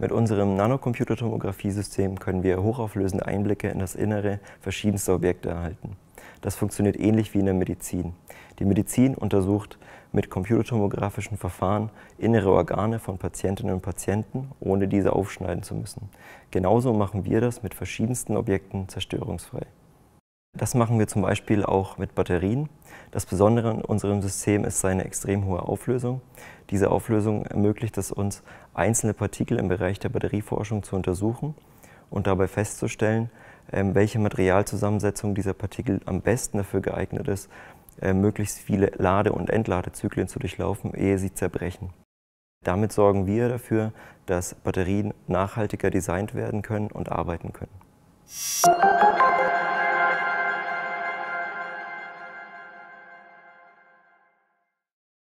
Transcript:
Mit unserem Nanocomputertomographie-System können wir hochauflösende Einblicke in das Innere verschiedenster Objekte erhalten. Das funktioniert ähnlich wie in der Medizin. Die Medizin untersucht mit computertomografischen Verfahren innere Organe von Patientinnen und Patienten, ohne diese aufschneiden zu müssen. Genauso machen wir das mit verschiedensten Objekten zerstörungsfrei. Das machen wir zum Beispiel auch mit Batterien. Das Besondere an unserem System ist seine extrem hohe Auflösung. Diese Auflösung ermöglicht es uns, einzelne Partikel im Bereich der Batterieforschung zu untersuchen und dabei festzustellen, ähm, welche Materialzusammensetzung dieser Partikel am besten dafür geeignet ist, ähm, möglichst viele Lade- und Entladezyklen zu durchlaufen, ehe sie zerbrechen. Damit sorgen wir dafür, dass Batterien nachhaltiger designt werden können und arbeiten können.